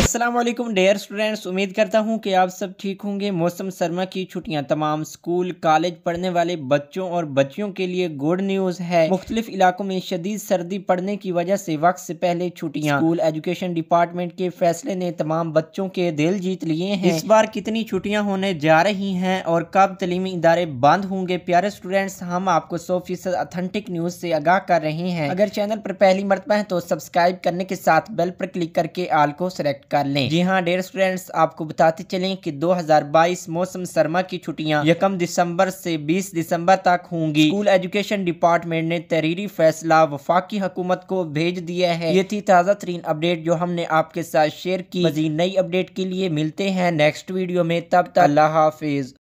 अस्सलाम वालेकुम dear students उम्मीद करता हूँ कि आप सब ठीक होंगे मौसम सरमा की छुट्टियाँ तमाम स्कूल कॉलेज पढ़ने वाले बच्चों और बच्चियों के लिए गुड न्यूज़ है मुख्तलिफ इलाकों में शदीद सर्दी पड़ने की वजह से वक्त से पहले छुट्टियाँ स्कूल एजुकेशन डिपार्टमेंट के फैसले ने तमाम बच्चों के दिल जीत लिए हैं इस बार कितनी छुट्टियाँ होने जा रही हैं और कब तलीमी इदारे बंद होंगे प्यारे स्टूडेंट्स हम आपको सौ फीसद अथेंटिक न्यूज़ से आगाह कर रहे हैं अगर चैनल पर पहली मरतबा है तो सब्सक्राइब करने के साथ बेल पर क्लिक करके आल को सेलेक्ट सेलेक्ट कर लें जी हाँ डेयर स्टूडेंट्स आपको बताते चलें कि 2022 मौसम सरमा की छुट्टियां यकम दिसंबर से 20 दिसंबर तक होंगी स्कूल एजुकेशन डिपार्टमेंट ने तहरीरी फैसला वफाकी हुकूमत को भेज दिया है ये थी ताज़ा तरीन अपडेट जो हमने आपके साथ शेयर की नई अपडेट के लिए मिलते हैं नेक्स्ट वीडियो में तब तक अल्लाह हाफिज